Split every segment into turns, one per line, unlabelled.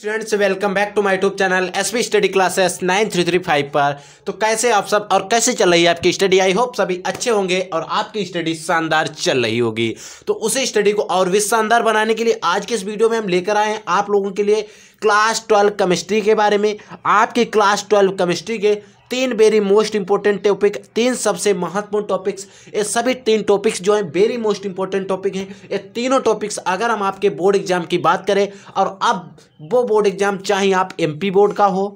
Students welcome back to my YouTube channel S P study classes nine three three five पर तो कैसे आप सब और कैसे चल रही है आपकी स्टडी आई होप सभी अच्छे होंगे और आपकी स्टडी शानदार चल रही होगी तो उसी स्टडी को और भी शानदार बनाने के लिए आज के इस वीडियो में हम लेकर आए हैं आप लोगों के लिए क्लास ट्वेल्व केमिस्ट्री के बारे में आपकी क्लास ट्वेल्व केमिस्ट्री के तीन वेरी मोस्ट इंपॉर्टेंट टॉपिक तीन सबसे महत्वपूर्ण टॉपिक्स ये सभी तीन टॉपिक्स जो हैं वेरी मोस्ट इंपॉर्टेंट टॉपिक हैं ये तीनों टॉपिक्स अगर हम आपके बोर्ड एग्जाम की बात करें और अब वो बोर्ड एग्जाम चाहे आप एम बोर्ड का हो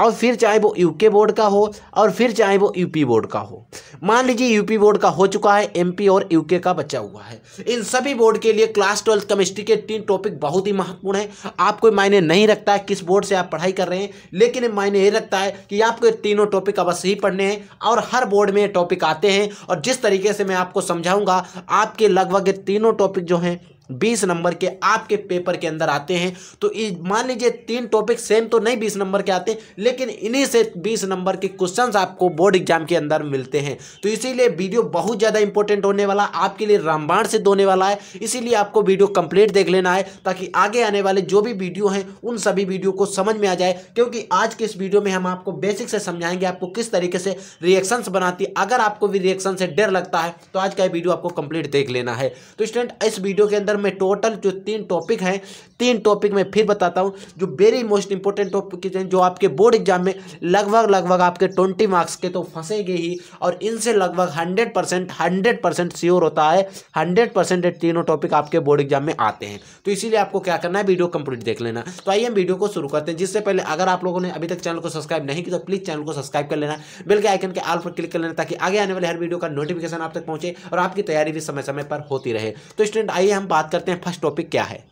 और फिर चाहे वो यूके बोर्ड का हो और फिर चाहे वो यूपी बोर्ड का हो मान लीजिए यूपी बोर्ड का हो चुका है एमपी और यूके का बचा हुआ है इन सभी बोर्ड के लिए क्लास ट्वेल्थ केमिस्ट्री के तीन टॉपिक बहुत ही महत्वपूर्ण है आपको मायने नहीं रखता है किस बोर्ड से आप पढ़ाई कर रहे हैं लेकिन मायने ये रखता है कि आपको तीनों टॉपिक अवश्य ही पढ़ने हैं और हर बोर्ड में टॉपिक आते हैं और जिस तरीके से मैं आपको समझाऊंगा आपके लगभग तीनों टॉपिक जो हैं बीस नंबर के आपके पेपर के अंदर आते हैं तो मान लीजिए तीन टॉपिक सेम तो नहीं बीस नंबर के आते लेकिन इन्हीं से बीस नंबर के क्वेश्चन आपको बोर्ड एग्जाम के अंदर मिलते हैं तो इसीलिए वीडियो बहुत ज़्यादा इंपॉर्टेंट होने वाला आपके लिए रामबाण सिद्ध होने वाला है इसीलिए आपको वीडियो कंप्लीट देख लेना है ताकि आगे आने वाले जो भी वीडियो हैं उन सभी वीडियो को समझ में आ जाए क्योंकि आज के इस वीडियो में हम आपको बेसिक से समझाएंगे आपको किस तरीके से रिएक्शंस बनाती है अगर आपको भी रिएक्शन से डर लगता है तो आज का वीडियो आपको कंप्लीट देख लेना है तो स्टूडेंट इस वीडियो के अंदर में टोटल जो तीन टॉपिक हैं तीन टॉपिक में फिर बताता हूँ जो वेरी मोस्ट इंपॉर्टेंट टॉपिक हैं जो आपके बोर्ड एग्जाम में लगभग लगभग आपके ट्वेंटी मार्क्स के तो फंसेगे ही और इनसे लगभग hundred percent hundred percent sure होता है हंड्रेड परसेंट तीनों टॉपिक आपके बोर्ड एग्जाम में आते हैं तो इसीलिए आपको क्या करना है वीडियो कंप्लीट देख लेना तो आइए हम वीडियो को शुरू करते हैं जिससे पहले अगर आप लोगों ने अभी तक चैनल को सब्सक्राइब नहीं किया तो प्लीज़ चैनल को सब्सक्राइब कर लेना बिल के आइकन के आल पर क्लिक कर लेना ताकि आगे आने वाले हर वीडियो का नोटिफिकेशन आप तक पहुंचे और आपकी तैयारी भी समय समय पर होती रहे तो स्टूडेंट आइए हम बात बात करते हैं फर्स्ट टॉपिक क्या है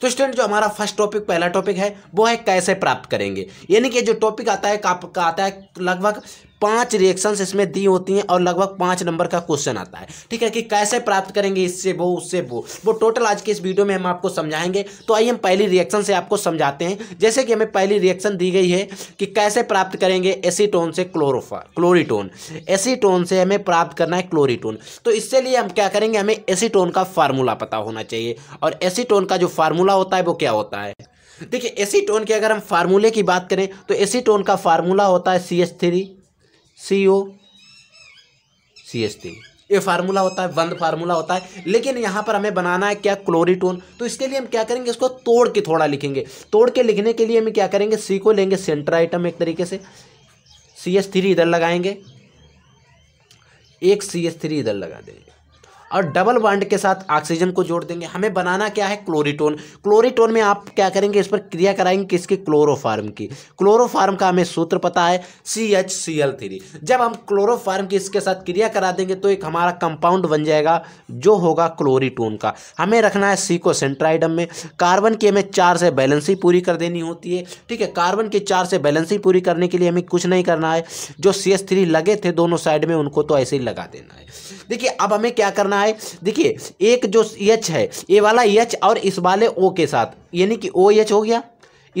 तो स्टूडेंट जो हमारा फर्स्ट टॉपिक पहला टॉपिक है वो है कैसे प्राप्त करेंगे यानी कि जो टॉपिक आता है का, आता है लगभग पांच रिएक्शंस इसमें दी होती हैं और लगभग पाँच नंबर का क्वेश्चन आता है ठीक है कि कैसे प्राप्त करेंगे इससे वो उससे वो वो टोटल आज के इस वीडियो में हम आपको समझाएंगे तो आइए हम पहली रिएक्शन से आपको समझाते हैं जैसे कि हमें पहली रिएक्शन दी गई है कि कैसे प्राप्त करेंगे एसीटोन से क्लोरोफा क्लोरीटोन एसीटोन से हमें प्राप्त करना है क्लोरीटोन तो इससे लिए हम क्या करेंगे हमें एसीटोन का फार्मूला पता होना चाहिए और एसीटोन का जो फार्मूला होता है वो क्या होता है देखिए एसीटोन के अगर हम फार्मूले की बात करें तो एसीटोन का फार्मूला होता है C H three C O C S three ये फार्मूला होता है बंद फार्मूला होता है लेकिन यहाँ पर हमें बनाना है क्या क्लोरीटोन तो इसके लिए हम क्या करेंगे इसको तोड़ के थोड़ा लिखेंगे तोड़ के लिखने के लिए हम क्या करेंगे सी को लेंगे सेंटर आइटम एक तरीके से सी एस थ्री इधर लगाएंगे एक सी एस थ्री इधर लगा देंगे और डबल बॉन्ड के साथ ऑक्सीजन को जोड़ देंगे हमें बनाना क्या है क्लोरीटोन क्लोरीटोन में आप क्या करेंगे इस पर क्रिया कराएंगे किसकी क्लोरोफार्म की क्लोरोफार्म का हमें सूत्र पता है C H C L three जब हम क्लोरोफार्म की इसके साथ क्रिया करा देंगे तो एक हमारा कंपाउंड बन जाएगा जो होगा क्लोरीटोन का हमें रखना है सी को सेंट्राइडम में कार्बन की हमें चार से बैलेंसी पूरी कर देनी होती है ठीक है कार्बन की चार से बैलेंसी पूरी करने के लिए हमें कुछ नहीं करना है जो सी एच थ्री लगे थे दोनों साइड में उनको तो ऐसे ही लगा देना है देखिए अब हमें क्या करना है देखिए एक जो यच है ये वाला यच और इस वाले ओ के साथ यानी कि ओ यच हो गया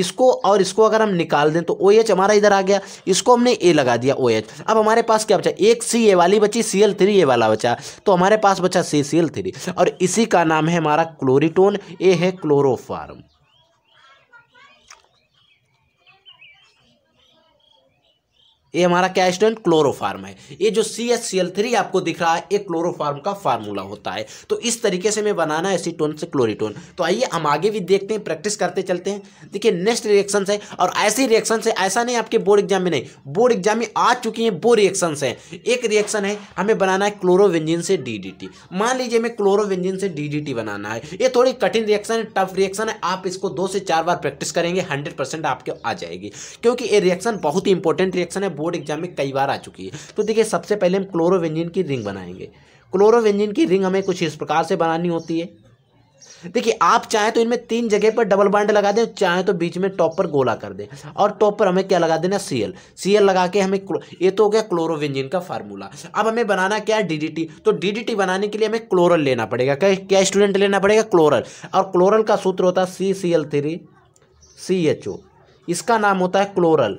इसको और इसको अगर हम निकाल दें तो ओ एच हमारा इधर आ गया इसको हमने ए लगा दिया ओ एच अब हमारे पास क्या बचा एक सी ए वाली बची सी एल थ्री ए वाला बचा तो हमारे पास बचा सी सी एल थ्री और इसी का नाम है हमारा क्लोरीटोन ए है क्लोरोफार्म ये हमारा क्या स्टूडेंट क्लोरोफार्म है ये जो C S C L three आपको दिख रहा है ये क्लोरोफार्म का फार्मूला होता है तो इस तरीके से मैं बनाना एसीटोन से क्लोरीटोन तो आइए हम आगे भी देखते हैं प्रैक्टिस करते चलते हैं देखिए नेक्स्ट रिएक्शन है और ऐसी रिएक्शन है ऐसा नहीं आपके बोर्ड एग्जाम में नहीं बोर्ड एग्जाम में आ चुकी हैं वो रिएक्शन है एक रिएक्शन है हमें बनाना है क्लोरोवेंजिन से डी मान लीजिए हमें क्लोरोवेंजिन से डी बनाना है ये थोड़ी कठिन रिएक्शन है टफ रिएक्शन है आप इसको दो से चार बार प्रैक्टिस करेंगे हंड्रेड आपके आ जाएगी क्योंकि ये रिएक्शन बहुत ही इंपॉर्टेंट रिएक्शन है बोर्ड एग्जाम में कई बार आ चुकी है तो देखिए सबसे पहले हम क्लोरोवेंजिन की रिंग बनाएंगे क्लोरोवेंजिन की रिंग हमें कुछ इस प्रकार से बनानी होती है देखिए आप चाहें तो इनमें तीन जगह पर डबल बांड लगा दें चाहें तो बीच में टॉप पर गोला कर दें और टॉप पर हमें क्या लगा देना सीएल सीएल लगा के हमें ये तो हो गया क्लोरोवेंजिन का फार्मूला अब हमें बनाना क्या है डीडीटी तो डीडीटी बनाने के लिए हमें क्लोरल लेना पड़ेगा क्या क्या स्टूडेंट लेना पड़ेगा क्लोरल और क्लोरल का सूत्र होता है C C L three C H O इसका नाम होता है क्लोरल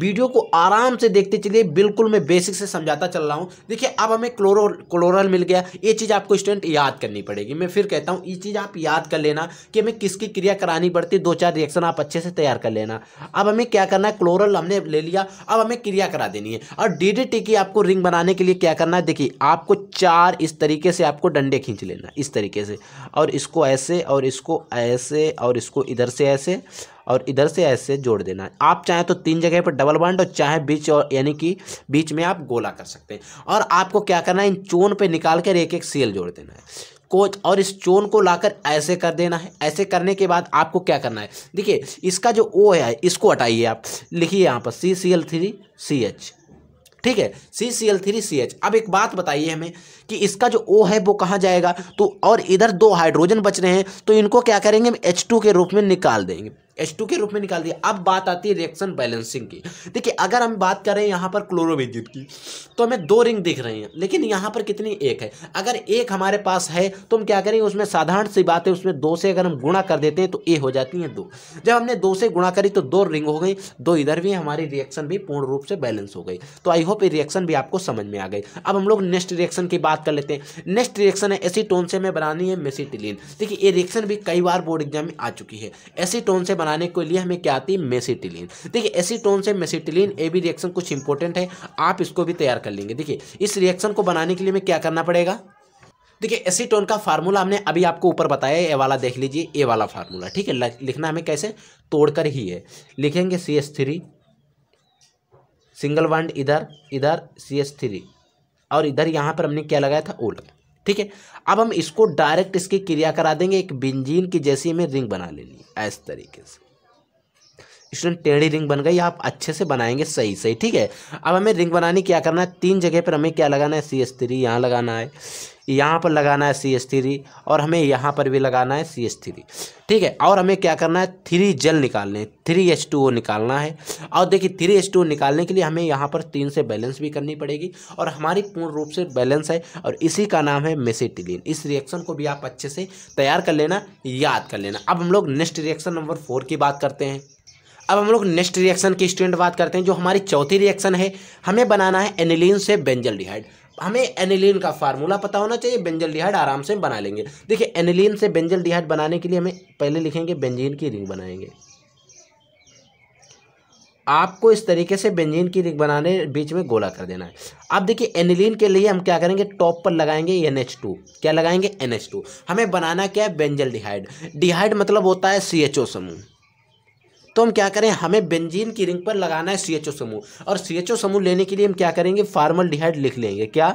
वीडियो को आराम से देखते चलिए बिल्कुल मैं बेसिक से समझाता चल रहा हूँ देखिए अब हमें क्लोरो क्लोरल मिल गया ये चीज़ आपको स्टूडेंट याद करनी पड़ेगी मैं फिर कहता हूँ ये चीज़ आप याद कर लेना कि हमें किसकी क्रिया करानी पड़ती है दो चार रिएक्शन आप अच्छे से तैयार कर लेना अब हमें क्या करना है क्लोरल हमने ले लिया अब हमें क्रिया करा देनी है और डी की आपको रिंग बनाने के लिए क्या करना है देखिए आपको चार इस तरीके से आपको डंडे खींच लेना इस तरीके से और इसको ऐसे और इसको ऐसे और इसको इधर से ऐसे और इधर से ऐसे जोड़ देना है आप चाहें तो तीन जगह पर डबल बॉन्ड और चाहे बीच और यानी कि बीच में आप गोला कर सकते हैं और आपको क्या करना है इन चोन पे निकाल कर एक एक सेल जोड़ देना है कोच और इस चोन को लाकर ऐसे कर देना है ऐसे करने के बाद आपको क्या करना है देखिए इसका जो ओ है इसको हटाइए आप लिखिए यहाँ पर C C L three C H ठीक है C C L three C H अब एक बात बताइए हमें कि इसका जो ओ है वो कहाँ जाएगा तो और इधर दो हाइड्रोजन बच रहे हैं तो इनको क्या करेंगे हम एच टू के रूप में निकाल देंगे एच टू के रूप में निकाल दिया अब बात आती है रिएक्शन बैलेंसिंग की देखिए अगर हम बात करें यहाँ पर क्लोरो विद्युत की तो हमें दो रिंग दिख रही हैं लेकिन यहाँ पर कितनी एक है अगर एक हमारे पास है तो हम क्या करेंगे उसमें साधारण सी बात है उसमें दो से अगर हम गुणा कर देते हैं तो ए हो जाती है दो जब हमने दो से गुणा करी तो दो रिंग हो गई दो इधर भी हमारी रिएक्शन भी पूर्ण रूप से बैलेंस हो गई तो आई होप ये रिएक्शन भी आपको समझ में आ गई अब हम लोग नेक्स्ट रिएक्शन की बात कर लेते हैं नेक्स्ट रिएक्शन है एसीटोन से हमें बनानी है मेसिटिलीन देखिए ये रिएक्शन भी कई बार बोर्ड एग्जाम में आ चुकी है एसीटोन से बना बनाने के लिए हमें क्या आती है मेसिटिलीन देखिए एसीटोन से मेसिटिलीन ए बी रिएक्शन कुछ इंपॉर्टेंट है आप इसको भी तैयार कर लेंगे देखिए इस रिएक्शन को बनाने के लिए हमें क्या करना पड़ेगा देखिए एसीटोन का फार्मूला हमने अभी आपको ऊपर बताया ये वाला देख लीजिए ए वाला फार्मूला ठीक है लिखना हमें कैसे तोड़कर ही है लिखेंगे C S three single bond इधर इधर सी एस थ्री और इधर यहाँ पर हमने क्या लगाया था ओ लगाया ठीक है अब हम इसको डायरेक्ट इसकी क्रिया करा देंगे एक बिंजीन की जैसी हमें रिंग बना लेनी है इस तरीके से स्टूडेंट टेढ़ी रिंग बन गई आप अच्छे से बनाएंगे सही सही ठीक है अब हमें रिंग बनानी क्या करना है तीन जगह पर हमें क्या लगाना है सी एस थ्री यहाँ लगाना है यहाँ पर लगाना है सी एस थ्री और हमें यहाँ पर भी लगाना है सी एस थ्री ठीक है और हमें क्या करना है थ्री जल निकालने थ्री एच टू ओ निकालना है और देखिए थ्री एच टू ओ निकालने के लिए हमें यहाँ पर तीन से बैलेंस भी करनी पड़ेगी और हमारी पूर्ण रूप से बैलेंस है और इसी का नाम है मेसिटिलीन इस रिएक्शन को भी आप अच्छे से तैयार कर लेना याद कर लेना अब हम लोग नेक्स्ट रिएक्शन नंबर फोर की बात करते हैं अब हम लोग नेक्स्ट रिएक्शन की स्टूडेंट बात करते हैं जो हमारी चौथी रिएक्शन है हमें बनाना है एनिलीन से बेंजल डिहाइड हमें एनिलीन का फार्मूला पता होना चाहिए बेंजल डिहाइड आराम से बना लेंगे देखिए एनिलीन से बेंजल डिहाइड बनाने के लिए हमें पहले लिखेंगे बेंजीन की रिंग बनाएंगे आपको इस तरीके से बेंजीन की रिंग बनाने बीच में गोला कर देना है अब देखिए एनिलीन के लिए हम क्या करेंगे टॉप पर लगाएंगे एन क्या लगाएंगे एन हमें बनाना क्या है बेंजल डिहाइड डिहाइड मतलब होता है सी समूह तो हम क्या करें हमें बेंजीन की रिंग पर लगाना है सी एच ओ समूह और सी समूह लेने के लिए हम क्या करेंगे फार्मल डिहाइड लिख लेंगे क्या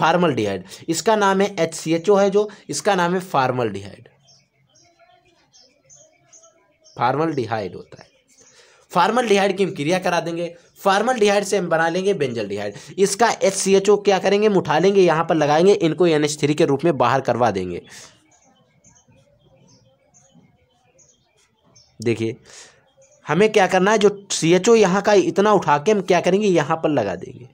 फार्मल डिहाइड इसका नाम है एच है जो इसका नाम है फार्मल डिहाइड फार्मल डिहाइड होता है फार्मल डिहाइड की हम क्रिया करा देंगे फार्मल डिहाइड से हम बना लेंगे बेंजल डिहाइड इसका एच सी एच ओ क्या करेंगे हम उठा लेंगे यहां पर लगाएंगे इनको एन एच थ्री के रूप में बाहर करवा देंगे देखिए हमें क्या करना है जो सी एच ओ यहाँ का इतना उठा के हम क्या करेंगे यहाँ पर लगा देंगे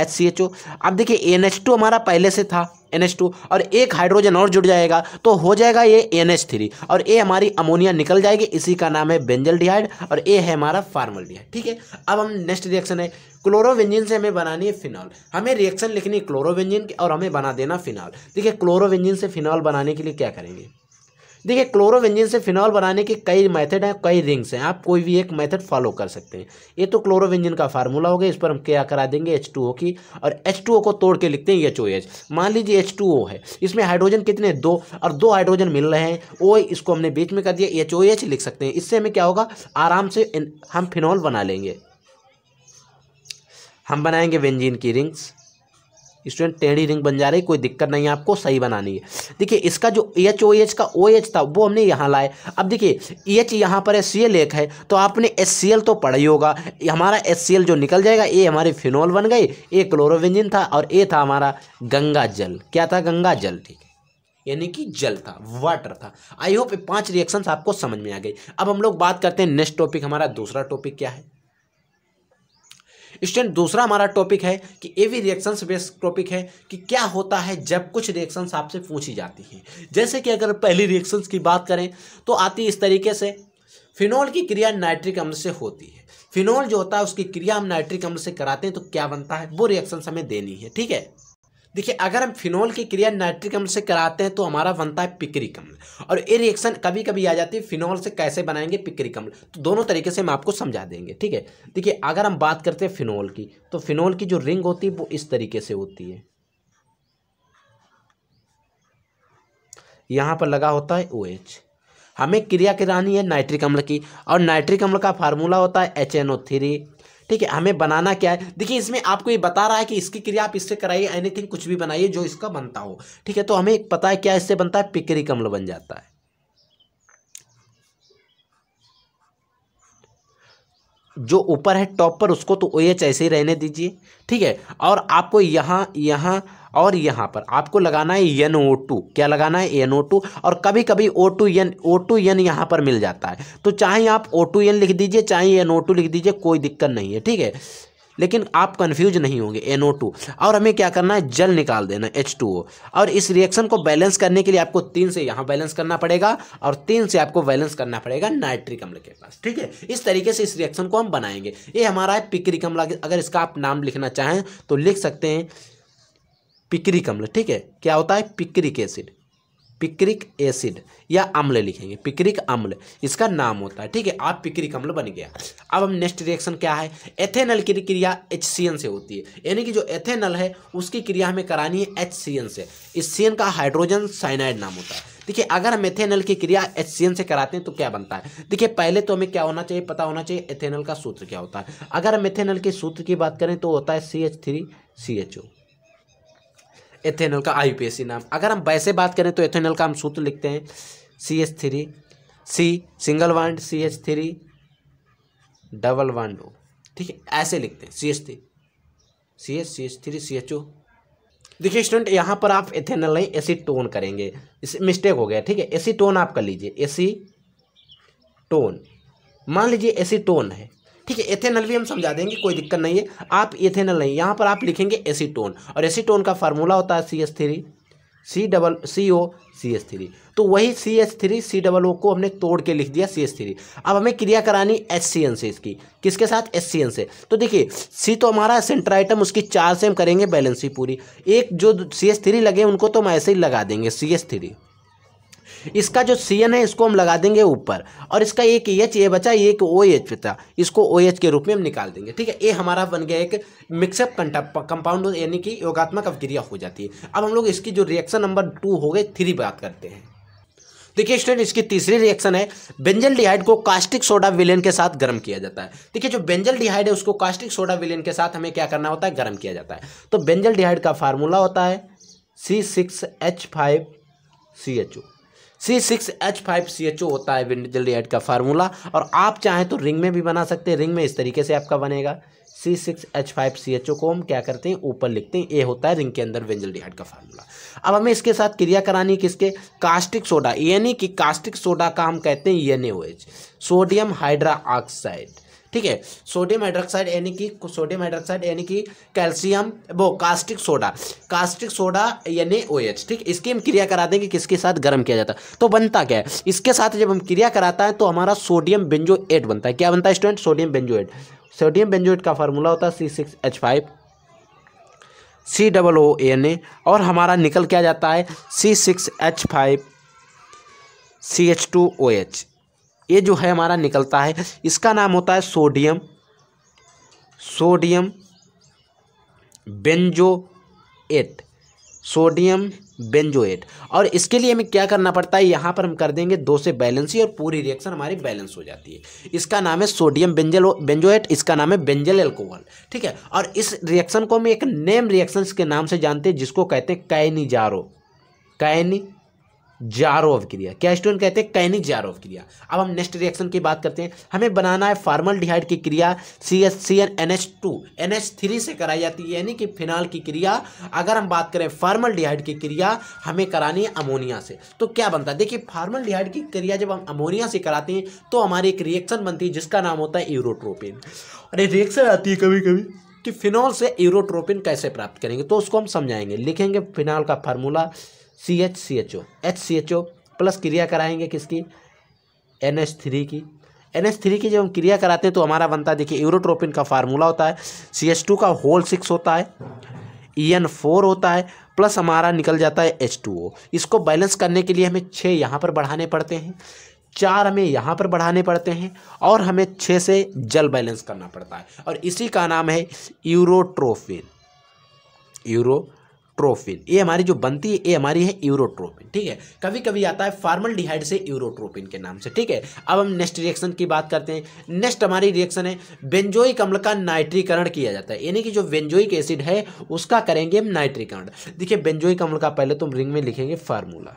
एच सी एच ओ अब देखिए एन एच टू हमारा पहले से था एन एच टू और एक हाइड्रोजन और जुड़ जाएगा तो हो जाएगा ये एन एच थ्री और ए हमारी अमोनिया निकल जाएगी इसी का नाम है बेंजल डिहाइड और ए है हमारा फार्मल डिहाइड ठीक है अब हम नेक्स्ट रिएक्शन है क्लोरोवेंजिन से हमें बनानी है फिनॉल हमें रिएक्शन लिखनी है क्लोरोवेंजिन की और हमें बना देना फिनॉल देखिए क्लोरोवेंजिन से फिनॉल बनाने के लिए क्या करेंगे देखिए क्लोरोवेंजिन से फिनॉल बनाने के कई मेथड हैं कई रिंग्स हैं आप कोई भी एक मेथड फॉलो कर सकते हैं ये तो क्लोरोवेंजिन का फार्मूला हो गया इस पर हम क्या करा देंगे एच टू ओ की और एच टू ओ को तोड़ के लिखते हैं एच ओ एच मान लीजिए एच टू ओ है इसमें हाइड्रोजन कितने दो और दो हाइड्रोजन मिल रहे हैं ओ इसको हमने बीच में कर दिया एच ओ एच लिख सकते हैं इससे हमें क्या होगा आराम से हम फिनॉल बना लेंगे हम बनाएंगे वेंजिन की रिंग्स स्टूडेंट टेढ़ी रिंग बन जा रही कोई दिक्कत नहीं है आपको सही बनानी है देखिए इसका जो एच ओ एच का ओ एच था वो हमने यहाँ लाए अब देखिए एच e यहाँ पर एस सी एल एक है तो आपने एस सी एल तो पढ़ा ही होगा हमारा एस सी एल जो निकल जाएगा ए हमारे फिनोल बन गए ए क्लोरोवेंजिन था और ए था हमारा गंगा जल क्या था गंगा जल ठीक है यानी कि जल था वाटर था आई होप पाँच रिएक्शन आपको समझ में आ गई अब हम लोग बात करते हैं नेक्स्ट टॉपिक हमारा दूसरा टॉपिक क्या है स्टूडेंट दूसरा हमारा टॉपिक है कि A V reactions based topic है कि क्या होता है जब कुछ रिएक्शंस आपसे पूछी जाती हैं जैसे कि अगर पहली रिएक्शंस की बात करें तो आती है इस तरीके से फिनॉल की क्रिया नाइट्रिक अम्ल से होती है फिनॉल जो होता है उसकी क्रिया हम नाइट्रिक अम्ल से कराते हैं तो क्या बनता है वो रिएक्शन हमें देनी है ठीक है देखिए अगर हम फिनोल की क्रिया नाइट्रिक अम्ल से कराते हैं तो हमारा बनता है पिक्रिक अम्ल और ये रिएक्शन कभी कभी आ जाती है फिनोल से कैसे बनाएंगे पिक्रिक अम्ल तो दोनों तरीके से हम आपको समझा देंगे ठीक है देखिए अगर हम बात करते हैं फिनोल की तो फिनोल की जो रिंग होती है वो इस तरीके से होती है यहाँ पर लगा होता है ओ OH. हमें क्रिया करानी है नाइट्रिक अम्ल की और नाइट्रिक अम्ल का फार्मूला होता है एच एन ओ थ्री ठीक है हमें बनाना क्या है देखिए इसमें आपको ये बता रहा है कि इसकी क्रिया आप इससे कराइए एनीथिंग कुछ भी बनाइए जो इसका बनता हो ठीक है तो हमें पता है क्या इससे बनता है पिकरी कमल बन जाता है जो ऊपर है टॉप पर उसको तो ओ एच ऐसे ही रहने दीजिए ठीक है और आपको यहां यहां और यहाँ पर आपको लगाना है एन ओ टू क्या लगाना है एन ओ टू और कभी कभी O two N O two N यहाँ पर मिल जाता है तो चाहे आप ओ टू एन लिख दीजिए चाहे एन ओ टू लिख दीजिए कोई दिक्कत नहीं है ठीक है लेकिन आप कन्फ्यूज नहीं होंगे एन ओ टू और हमें क्या करना है जल निकाल देना एच टू ओ और इस रिएक्शन को बैलेंस करने के लिए आपको तीन से यहाँ बैलेंस करना पड़ेगा और तीन से आपको बैलेंस करना पड़ेगा नाइट्रिक अम्ल के पास ठीक है इस तरीके से इस रिएक्शन को हम बनाएंगे ये हमारा है पिक्रिक अम्ल अगर इसका आप नाम लिखना चाहें तो लिख सकते हैं पिक्रिक अम्ल ठीक है क्या होता है पिक्रिक एसिड पिक्रिक एसिड या अम्ल लिखेंगे पिक्रिक अम्ल इसका नाम होता है ठीक है आप पिक्रिक अम्ल बन गया अब हम नेक्स्ट रिएक्शन क्या है एथेनल की क्रिया एच से होती है यानी कि जो एथेनल है उसकी क्रिया हमें करानी है एच से इस सी का हाइड्रोजन साइनाइड नाम होता है देखिए अगर हम एथेनल की क्रिया एच से कराते हैं तो क्या बनता है देखिए पहले तो हमें क्या होना चाहिए पता होना चाहिए एथेनल का सूत्र क्या होता है अगर हम एथेनल के सूत्र की बात करें तो होता है C H three C H O ethanol का आई नाम अगर हम वैसे बात करें तो एथेनॉल का हम सूत्र लिखते हैं C H three C single bond C H three double bond O ठीक है ऐसे लिखते हैं C H three C H C H three C H O देखिए स्टूडेंट यहाँ पर आप एथेनल नहीं एसी टोन करेंगे इस मिस्टेक हो गया ठीक है एसी टोन आप कर लीजिए एसी टोन मान लीजिए एसी टोन है ठीक है एथेनल भी हम समझा देंगे कोई दिक्कत नहीं है आप एथेनल नहीं यहाँ पर आप लिखेंगे एसीटोन और एसीटोन का फार्मूला होता है C S three C double C O C S three तो वही C S three C double O को हमने तोड़ के लिख दिया सी एस थ्री अब हमें क्रिया करानी एच सी एन से इसकी किसके साथ एच सी एन से तो देखिए सी तो हमारा सेंटर आइटम उसकी चार से हम करेंगे बैलेंस ही पूरी एक जो सी एस थ्री लगे उनको तो हम ऐसे ही लगा देंगे सी एस थ्री इसका जो सी है इसको हम लगा देंगे ऊपर और इसका एक एच e ये बचा ये एक ओ एच बचा इसको ओ एच के रूप में हम निकाल देंगे ठीक है ये हमारा बन गया एक मिक्सअप कंपाउंड यानी कि योगात्मक अवक्रिया हो जाती है अब हम लोग इसकी जो रिएक्शन नंबर टू हो गए थ्री बात करते हैं देखिए स्टूडेंट इसकी तीसरी रिएक्शन है बेंजल डिहाइड को कास्टिक सोडा विलेन के साथ गर्म किया जाता है देखिए जो बेंजल डिहाइड है उसको कास्टिक सोडा विलेन के साथ हमें क्या करना होता है गर्म किया जाता है तो बेंजल डिहाइड का फार्मूला होता है C six H five C H O C six H five C H O होता है जल्दी एड का फार्मूला और आप चाहें तो रिंग में भी बना सकते हैं रिंग में इस तरीके से आपका बनेगा C six H five C H O को हम क्या करते हैं ऊपर लिखते हैं ए होता है रिंग के अंदर वेंजल डिहाइड का फार्मूला अब हमें इसके साथ क्रिया करानी है किसके कास्टिक सोडा यानी कि कास्टिक सोडा का हम कहते हैं एन सोडियम हाइड्रा ऑक्साइड ठीक है सोडियम हाइड्रोक्साइड यानी कि सोडियम हाइड्रोक्साइड यानी कि कैल्शियम वो कास्टिक सोडा कास्टिक सोडा यानी ओ एच ठीक इसकी हम क्रिया करा देंगे कि किसके साथ गर्म किया जाता है तो बनता क्या है इसके साथ जब हम क्रिया कराता है तो हमारा सोडियम बेंजो एट बनता है क्या बनता है student sodium benzoate sodium ate का फॉर्मूला होता है C six H five C double O N A और हमारा निकल क्या जाता है C six H five C H two O H ये जो है हमारा निकलता है इसका नाम होता है sodium sodium benzoate sodium benzoate और इसके लिए हमें क्या करना पड़ता है यहाँ पर हम कर देंगे दो से बैलेंस ही और पूरी रिएक्शन हमारी बैलेंस हो जाती है इसका नाम है सोडियम बेंजल बेंजोएट इसका नाम है बेंजल एल्कोहल ठीक है और इस रिएक्शन को हम एक नेम रिएक्शन के नाम से जानते हैं जिसको कहते हैं कैनी जारो कैनी जारोव क्रिया क्या स्टूडेंट कहते हैं कैनिक जारोव क्रिया अब हम नेक्स्ट रिएक्शन की बात करते हैं हमें बनाना है फार्मल डिहाइड की क्रिया C S C N N H two N H three से कराई जाती है यानी कि फिनाल की क्रिया अगर हम बात करें फार्मल डिहाइड की क्रिया हमें करानी है अमोनिया से तो क्या बनता है देखिए फार्मल डिहाइड की क्रिया जब हम अमोनिया से कराते हैं तो हमारी एक रिएक्शन बनती है जिसका नाम होता है यूरोट्रोपिन अरे रिएक्शन आती है कभी कभी कि फिनॉल से यूरोट्रोपिन कैसे प्राप्त करेंगे तो उसको हम समझाएंगे लिखेंगे फिनॉल का formula C H C H O H C H O plus क्रिया कराएंगे किसकी एन एच थ्री की एन एच थ्री की जब हम क्रिया कराते हैं तो हमारा बनता है देखिए यूरोट्रोपिन का फार्मूला होता है सी एच टू का होल सिक्स होता है ई एन फोर होता है प्लस हमारा निकल जाता है एच टू ओ इसको बैलेंस करने के लिए हमें छः यहाँ पर बढ़ाने पड़ते हैं चार हमें यहाँ पर बढ़ाने पड़ते हैं और हमें छः से जल बैलेंस करना पड़ता है और इसी का नाम है यूरोट्रोफिन यूरो यूरोट्रोफिन ये हमारी जो बनती है ये हमारी है यूरोट्रोपिन ठीक है कभी कभी आता है फार्मल डिहाइड से यूरोट्रोपिन के नाम से ठीक है अब हम नेक्स्ट रिएक्शन की बात करते हैं नेक्स्ट हमारी रिएक्शन है बेंजोइक अम्ल का नाइट्रीकरण किया जाता है यानी कि जो बेंजोइक एसिड है उसका करेंगे हम नाइट्रीकरण देखिए बेंजोइक अम्ल का पहले तुम तो रिंग में लिखेंगे फार्मूला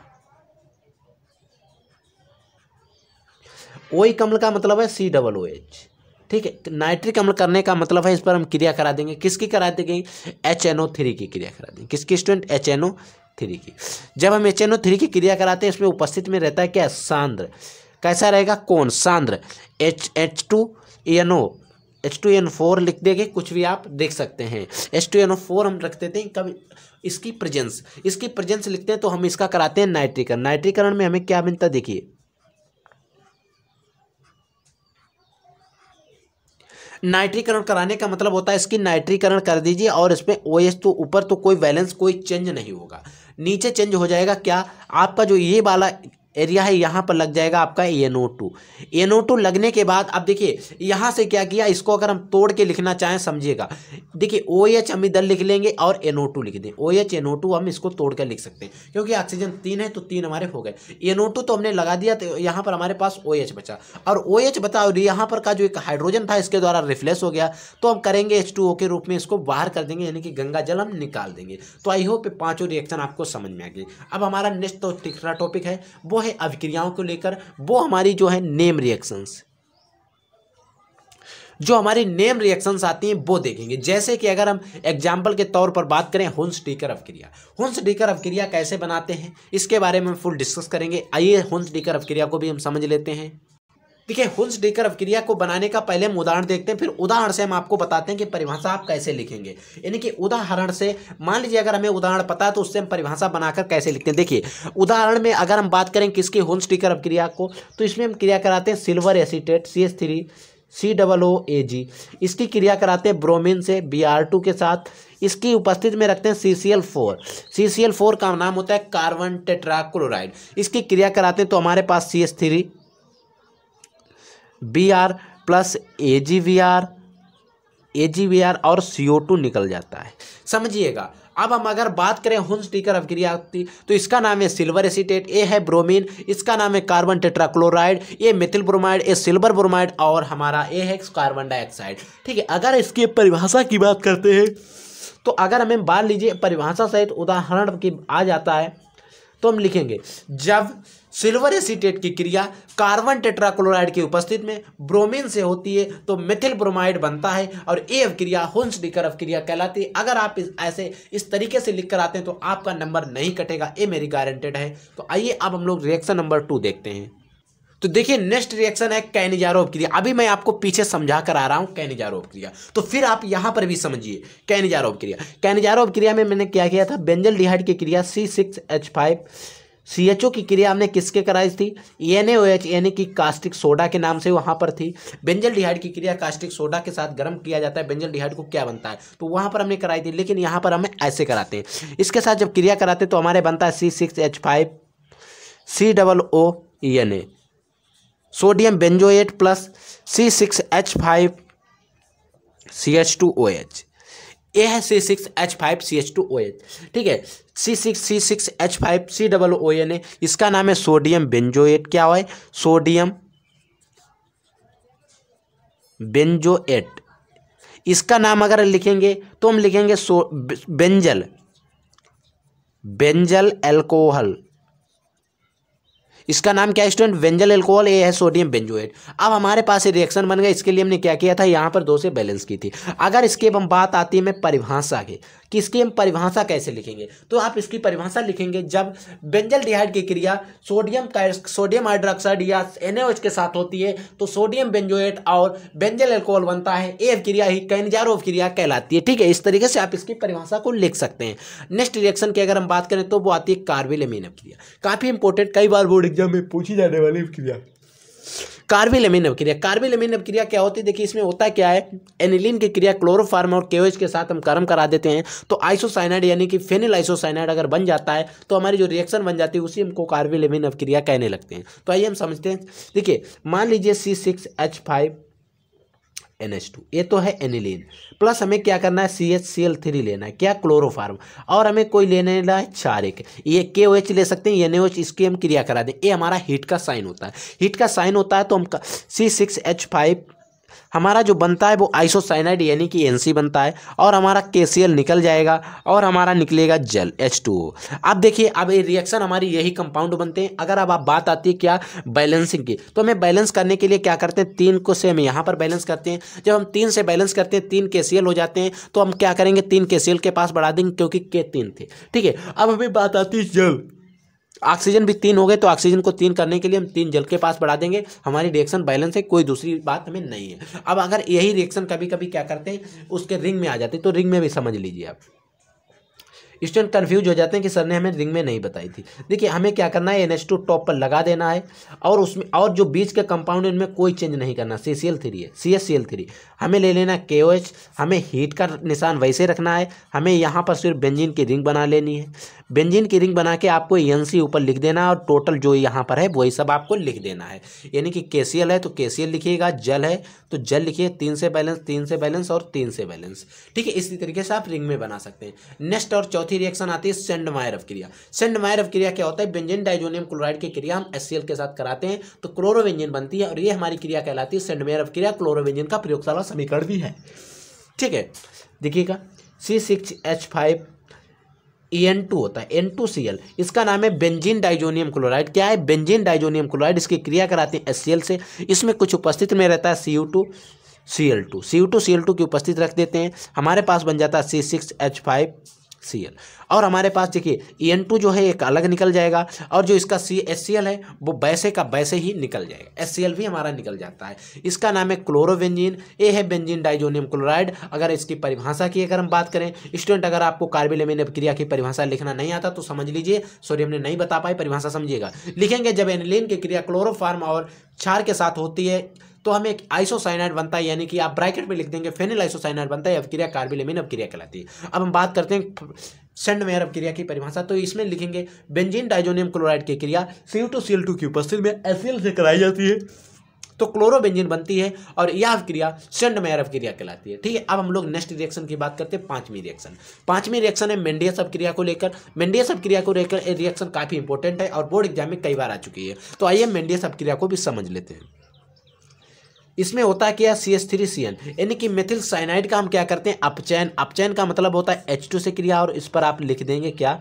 ओइक अम्ल का मतलब है सी डबल ओ एच ठीक है नाइट्रिक तो अम्ल करने का मतलब है इस पर हम क्रिया करा देंगे किसकी करा देंगे एच एन ओ थ्री की क्रिया करा देंगे किसकी student H N O three की जब हम एच एन ओ थ्री की क्रिया कराते हैं इसमें उपस्थित में रहता है क्या सांद्र कैसा रहेगा कौन सांद्र H H two N O H two N four लिख देंगे कुछ भी आप देख सकते हैं H two N O four हम रख देते हैं कभी इसकी प्रेजेंस इसकी प्रेजेंस लिखते हैं तो हम इसका कराते हैं नाइट्रीकरण नाइट्रीकरण में हमें क्या मिलता है देखिए नाइट्रीकरण कराने का मतलब होता है इसकी नाइट्रीकरण कर दीजिए और इसमें ओ तो ऊपर तो कोई बैलेंस कोई चेंज नहीं होगा नीचे चेंज हो जाएगा क्या आपका जो ये वाला एरिया है यहाँ पर लग जाएगा आपका ओ टू ओ टू लगने के बाद अब देखिए यहाँ से क्या किया इसको अगर हम तोड़ के लिखना चाहें समझिएगा देखिए ओ एच हम इधर लिख लेंगे और ओ टू लिख दें ओ एच ओ टू हम इसको तोड़ कर लिख सकते हैं क्योंकि ऑक्सीजन तीन है तो तीन हमारे हो गए ओ टू तो हमने लगा दिया तो यहाँ पर हमारे पास ओ एच बचा और ओ एच बता और यहाँ पर का जो एक हाइड्रोजन था इसके द्वारा रिफ्लेस हो गया तो हम करेंगे एच टू ओ के रूप में इसको बाहर कर देंगे यानी कि गंगा जल हम निकाल देंगे तो आई होप पाँचों रिएक्शन आपको समझ में आ गई अब हमारा नेक्स्ट तो तीसरा टॉपिक है वो है अभिक्रियाओं को लेकर वो हमारी जो है नेम रिएक्शंस जो हमारी नेम रिएक्शंस आती हैं वो देखेंगे जैसे कि अगर हम एग्जाम्पल के तौर पर बात करें हुंस डीकर अवक्रिया हुंस डीकर अवक्रिया कैसे बनाते हैं इसके बारे में हम फुल डिस्कस करेंगे आइए हुंस डीकर अवक्रिया को भी हम समझ लेते हैं देखिए हुंस डेकर अवक्रिया को बनाने का पहले हम उदाहरण देखते हैं फिर उदाहरण से हम आपको बताते हैं कि परिभाषा आप कैसे लिखेंगे यानी कि उदाहरण से मान लीजिए अगर हमें उदाहरण पता है तो उससे हम परिभाषा बनाकर कैसे लिखते हैं देखिए उदाहरण में अगर हम बात करें किसकी हुंस डेकर अवक्रिया को तो इसमें हम क्रिया कराते हैं silver acetate C S three C double O A G इसकी क्रिया कराते हैं ब्रोमिन से बी आर टू के साथ इसकी उपस्थिति में रखते हैं C C L four C C L four का नाम होता है कार्बन टेट्राक्लोराइड इसकी क्रिया कराते हैं तो हमारे पास C S three B R plus A G V R A G V R और सी ओ टू निकल जाता है समझिएगा अब हम अगर बात करें हुंस टीकर अवक्रिया की तो इसका नाम है सिल्वर एसीटेट ए है ब्रोमीन इसका नाम है carbon tetrachloride a methyl bromide a silver bromide और हमारा ए है कार्बन डाइऑक्साइड ठीक है अगर इसकी परिभाषा की बात करते हैं तो अगर हमें बात लीजिए परिभाषा सहित उदाहरण की आ जाता है तो हम लिखेंगे जब सिल्वर एसिटेट की क्रिया कार्बन टेट्राक्लोराइड की उपस्थित में ब्रोमीन से होती है तो मिथिल ब्रोमाइड बनता है और ये अवक्रिया हुंस डिकर अवक्रिया कहलाती है अगर आप इस ऐसे इस तरीके से लिख कर आते हैं तो आपका नंबर नहीं कटेगा ये मेरी गारंटेड है तो आइए अब हम लोग रिएक्शन नंबर टू देखते हैं तो देखिए नेक्स्ट रिएक्शन है कैनिजारो क्रिया अभी मैं आपको पीछे समझा कर आ रहा हूँ कैनिजारो क्रिया तो फिर आप यहाँ पर भी समझिए कैनिजारो क्रिया कैनिजारो क्रिया में मैंने क्या किया था बेंजल डिहाइड की क्रिया C six H five C H O की क्रिया हमने किसके कराई थी एन ए ओ एन यानी कि कास्टिक सोडा के नाम से वहाँ पर थी बेंजल डिहाइड की क्रिया कास्टिक सोडा के साथ गर्म किया जाता है बेंजल डिहाइड को क्या बनता है तो वहाँ पर हमने कराई थी लेकिन यहाँ पर हमें ऐसे कराते हैं इसके साथ जब क्रिया कराते तो हमारे बनता है C six H five C double O N A sodium benzoate plus C six H five C H two O H ए है C six H five C H two O H ठीक है C six C six H five C double O N A इसका नाम है sodium benzoate क्या है sodium benzoate इसका नाम अगर लिखेंगे तो हम लिखेंगे सो बेंजल बेंजल एल्कोहल इसका नाम क्या स्टूडेंट बेंजल एल्कोहल ए है सोडियम बेंजोएट अब हमारे पास रिएक्शन बन गया इसके लिए हमने क्या किया था यहाँ पर दो से बैलेंस की थी अगर इसके हम बात आती है मैं परिभाषा के कि इसकी हम परिभाषा कैसे लिखेंगे तो आप इसकी परिभाषा लिखेंगे जब बेंजल डिहाइड की क्रिया सोडियम सोडियम हाइड्रोक्साइड या एन के साथ होती है तो सोडियम बेंजोएट और बेंजल एल्कोहल बनता है एव क्रिया ही कैनजारोव क्रिया कहलाती है ठीक है इस तरीके से आप इसकी परिभाषा को लिख सकते हैं नेक्स्ट रिएक्शन की अगर हम बात करें तो वो आती है कार्बिल क्रिया काफ़ी इंपॉर्टेंट कई बार बोर्ड एग्जाम में पूछी जाने वाली क्रिया कार्बिलेमिन अभिक्रिया कार्बिलेमिन अभिक्रिया क्या होती है देखिए इसमें होता क्या है एनिलिन की क्रिया क्लोरोफार्म और केओएच के साथ हम गर्म करा देते हैं तो आइसोसाइनाइड यानी कि फेनिल आइसोसाइनाइड अगर बन जाता है तो हमारी जो रिएक्शन बन जाती है उसी हमको कार्बिलेमिन अभिक्रिया कहने लगते हैं तो आइए हम समझते हैं देखिए मान लीजिए C six H five N H two ये तो है एनिलीन प्लस हमें क्या करना है C H C L three लेना है क्या क्लोरोफार्म और हमें कोई लेने ला है क्षारिक ये के ओ एच ले सकते हैं एन एच इसकी हम क्रिया करा दें ये हमारा हीट का साइन होता है हीट का साइन होता है तो हम सी सिक्स एच फाइव हमारा जो बनता है वो आइसोसाइनाइड यानी कि एन बनता है और हमारा के निकल जाएगा और हमारा निकलेगा जल एच अब देखिए अब ये रिएक्शन हमारी यही कंपाउंड बनते हैं अगर अब आप बात आती है क्या बैलेंसिंग की तो हमें बैलेंस करने के लिए क्या करते हैं तीन को से हम यहाँ पर बैलेंस करते हैं जब हम तीन से बैलेंस करते हैं तीन के हो जाते हैं तो हम क्या करेंगे तीन के के पास बढ़ा देंगे क्योंकि के तीन थे ठीक है अब हमें बात आती है जल ऑक्सीजन भी तीन हो गए तो ऑक्सीजन को तीन करने के लिए हम तीन जल के पास बढ़ा देंगे हमारी रिएक्शन बैलेंस है कोई दूसरी बात हमें नहीं है अब अगर यही रिएक्शन कभी कभी क्या करते हैं उसके रिंग में आ जाते हैं तो रिंग में भी समझ लीजिए आप स्टूडेंट कन्फ्यूज हो जाते हैं कि सर ने हमें रिंग में नहीं बताई थी देखिए हमें क्या करना है एन टॉप पर लगा देना है और उसमें और जो बीच के कंपाउंड में कोई चेंज नहीं करना सी सी एल थ्री है C S C L three हमें ले लेना के ओ एच हमें हीट का निशान वैसे रखना है हमें यहाँ पर सिर्फ बेंजिन की रिंग बना लेनी है बेंजिन की रिंग बना के आपको एन सी ऊपर लिख देना है और टोटल जो यहाँ पर है वही सब आपको लिख देना है यानी कि के सी एल है तो के सी एल लिखिएगा जल है तो जल लिखिए तीन से बैलेंस तीन से बैलेंस और तीन से बैलेंस ठीक है इसी तरीके से आप रिंग में बना सकते हैं नेक्स्ट और चौथी की रिएक्शन आती है सेंड मायर क्रिया सेंड मायर क्रिया क्या होता है व्यंजन डाइजोनियम क्लोराइड की क्रिया हम एस के साथ कराते हैं तो क्लोरोवेंजिन बनती है और ये हमारी क्रिया कहलाती है सेंड मायर क्रिया क्लोरोवेंजिन का प्रयोगशाला समीकरण भी है ठीक है देखिएगा C six H five N two होता है एन टू सी एल इसका नाम है बेंजीन डाइजोनियम क्लोराइड क्या है बेंजीन डाइजोनियम क्लोराइड इसकी क्रिया कराते हैं एस सी एल से इसमें कुछ उपस्थित में रहता है C U two C L two C U two C L two की उपस्थित रख देते हैं हमारे पास बन जाता है सी सिक्स एच फाइव شخصيا और हमारे पास देखिए ई एन टू जो है एक अलग निकल जाएगा और जो इसका सी एस सी एल है वो वैसे का वैसे ही निकल जाएगा एस सी एल भी हमारा निकल जाता है इसका नाम है क्लोरोबेंजीन ए है बेंजीन डाइजोनियम क्लोराइड अगर इसकी परिभाषा की अगर हम बात करें स्टूडेंट अगर आपको कार्बिल एमिन क्रिया की परिभाषा लिखना नहीं आता तो समझ लीजिए सॉरी हमने नहीं बता पाई परिभाषा समझिएगा लिखेंगे जब एनिलीन की क्रिया क्लोरोफार्म और क्षार के साथ होती है तो हमें एक आइसोसाइनाइड बनता है यानी कि आप ब्रैकेट में लिख देंगे फेनिल आइसोसाइनाइड बनता है अब क्रिया कार्बिलेमिन क्रिया कहलाती है अब हम बात करते हैं सेंड मेयर क्रिया की परिभाषा तो इसमें लिखेंगे बेंजीन डाइजोनियम क्लोराइड की क्रिया सी टू सी टू की उपस्थिति में एसियल से कराई जाती है तो क्लोरोबेंजीन बनती है और यह अवक्रिया सेंड मेयर अवक्रिया कहलाती है ठीक है अब हम लोग नेक्स्ट रिएक्शन की बात करते हैं पांचवी रिएक्शन पांचवी रिएक्शन है मेंडियस अवक्रिया को लेकर मेंडियस अवक्रिया को लेकर रिएक्शन काफ़ी इंपॉर्टेंट है और बोर्ड एग्जाम में कई बार आ चुकी है तो आइए मेंडियस अवक्रिया को भी समझ लेते हैं इसमें होता है क्या C S three C N यानी कि मेथिल साइनाइड का हम क्या करते हैं अपचैन अपचैन का मतलब होता है एच टू से क्रिया और इस पर आप लिख देंगे क्या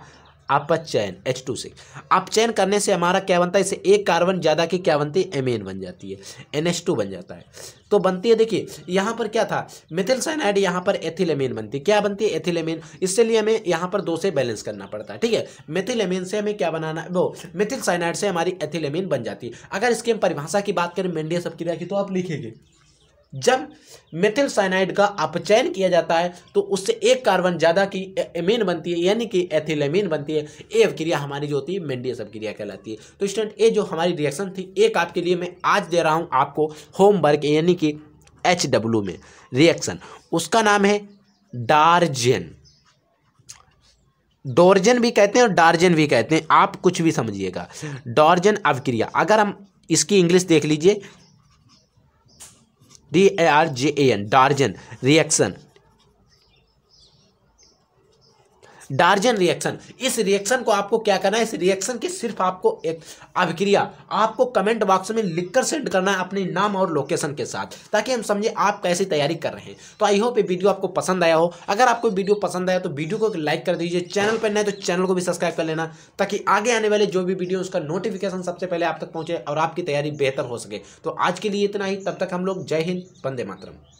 अपचयन एच टू सिक्स अपचयन करने से हमारा क्या बनता है इसे एक कार्बन ज़्यादा की क्या बनती है एम बन जाती है एन एच टू बन जाता है तो बनती है देखिए यहाँ पर क्या था मिथिल साइनाइड यहाँ पर एथिलेमीन बनती है क्या बनती है एथिलेमीन इससे लिए हमें यहाँ पर दो से बैलेंस करना पड़ता है ठीक है मिथिलेमीन से हमें क्या बनाना वो मिथिल साइनाइड से हमारी एथिलेमीन बन जाती है अगर इसकी हम परिभाषा की बात करें मेंडिया सब क्रिया की तो आप लिखेंगे जब मेथिल साइनाइड का अपचयन किया जाता है तो उससे एक कार्बन ज़्यादा की एमीन बनती है यानी कि एथिलेमीन बनती है ए अभिक्रिया हमारी जो होती है मेंडियस अभिक्रिया कहलाती है तो स्टूडेंट ये जो हमारी रिएक्शन थी एक आपके लिए मैं आज दे रहा हूँ आपको होमवर्क यानी कि एच डब्ल्यू में रिएक्शन उसका नाम है डार्जेन डोरजन भी कहते हैं और डार्जन भी कहते हैं आप कुछ भी समझिएगा डॉर्जन अभिक्रिया अगर हम इसकी इंग्लिश देख लीजिए D A R J A N Darzens reaction Darzens reaction इस रिएक्शन को आपको क्या करना है इस रिएक्शन की सिर्फ आपको एक अभिक्रिया आपको कमेंट बॉक्स में लिखकर सेंड करना है अपने नाम और लोकेशन के साथ ताकि हम समझे आप कैसी तैयारी कर रहे हैं तो आई होप ये वीडियो आपको पसंद आया हो अगर आपको वीडियो पसंद आया तो वीडियो को लाइक कर दीजिए चैनल पर नए तो चैनल को भी सब्सक्राइब कर लेना ताकि आगे आने वाले जो भी वीडियो उसका नोटिफिकेशन सबसे पहले आप तक पहुंचे और आपकी तैयारी बेहतर हो सके तो आज के लिए इतना ही तब तक हम लोग जय हिंद वंदे मातरम